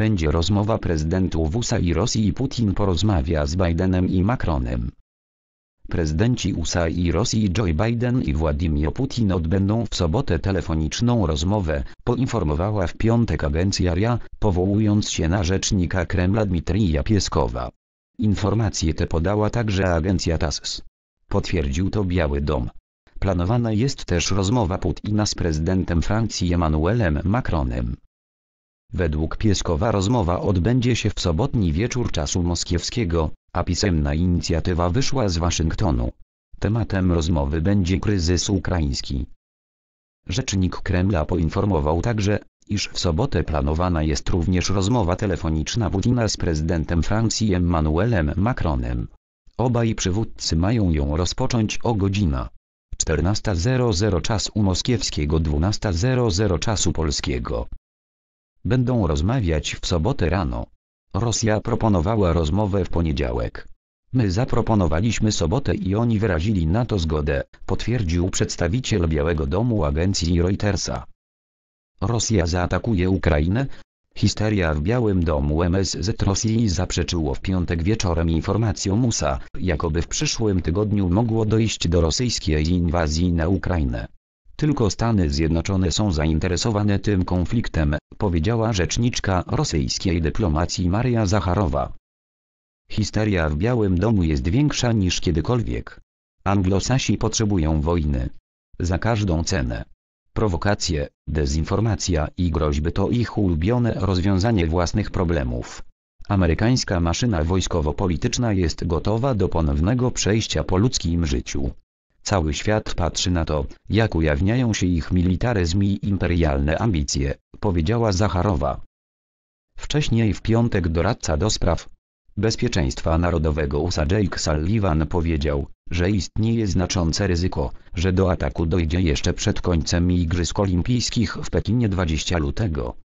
będzie rozmowa prezydentów USA i Rosji i Putin porozmawia z Bidenem i Macronem. Prezydenci USA i Rosji Joe Biden i Władimir Putin odbędą w sobotę telefoniczną rozmowę, poinformowała w piątek agencja RIA, powołując się na rzecznika Kremla Dmitrija Pieskowa. Informacje te podała także agencja TASS. Potwierdził to Biały Dom. Planowana jest też rozmowa Putina z prezydentem Francji Emmanuelem Macronem. Według Pieskowa rozmowa odbędzie się w sobotni wieczór czasu moskiewskiego, a pisemna inicjatywa wyszła z Waszyngtonu. Tematem rozmowy będzie kryzys ukraiński. Rzecznik Kremla poinformował także, iż w sobotę planowana jest również rozmowa telefoniczna Putina z prezydentem Francji Emmanuelem Macronem. Obaj przywódcy mają ją rozpocząć o godzina 14.00 czasu moskiewskiego 12.00 czasu polskiego. Będą rozmawiać w sobotę rano. Rosja proponowała rozmowę w poniedziałek. My zaproponowaliśmy sobotę i oni wyrazili na to zgodę, potwierdził przedstawiciel Białego Domu agencji Reutersa. Rosja zaatakuje Ukrainę? Histeria w Białym Domu MSZ Rosji zaprzeczyło w piątek wieczorem informacjom USA, jakoby w przyszłym tygodniu mogło dojść do rosyjskiej inwazji na Ukrainę. Tylko Stany Zjednoczone są zainteresowane tym konfliktem, powiedziała rzeczniczka rosyjskiej dyplomacji Maria Zacharowa. Histeria w Białym Domu jest większa niż kiedykolwiek. Anglosasi potrzebują wojny. Za każdą cenę. Prowokacje, dezinformacja i groźby to ich ulubione rozwiązanie własnych problemów. Amerykańska maszyna wojskowo-polityczna jest gotowa do ponownego przejścia po ludzkim życiu. Cały świat patrzy na to, jak ujawniają się ich militaryzm i imperialne ambicje, powiedziała Zacharowa. Wcześniej w piątek doradca do spraw Bezpieczeństwa Narodowego USA Jake Sullivan powiedział, że istnieje znaczące ryzyko, że do ataku dojdzie jeszcze przed końcem Igrzysk Olimpijskich w Pekinie 20 lutego.